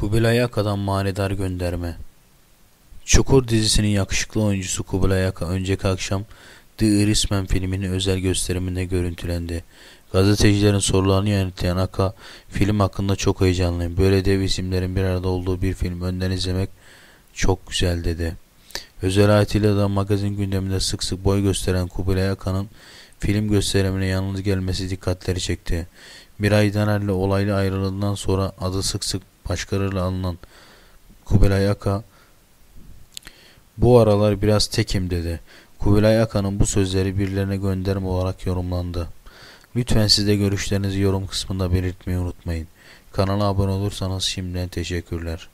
Kubilay Aka'dan manidar gönderme. Çukur dizisinin yakışıklı oyuncusu Kubilay Aka önceki akşam The Irishman filminin özel gösteriminde görüntülendi. Gazetecilerin sorularını yanıtlayan Aka, film hakkında çok heyecanlıyım. Böyle dev isimlerin bir arada olduğu bir film önden izlemek çok güzel dedi. Özel hayatıyla da magazin gündeminde sık sık boy gösteren Kubilay Aka'nın film gösterimine yalnız gelmesi dikkatleri çekti. Bir ay Daner'le olaylı ayrılığından sonra adı sık sık başkalarıyla alınan Kubilay Aka bu aralar biraz tekim dedi. Kubilay Aka'nın bu sözleri birilerine gönderme olarak yorumlandı. Lütfen siz de görüşlerinizi yorum kısmında belirtmeyi unutmayın. Kanala abone olursanız şimdiden teşekkürler.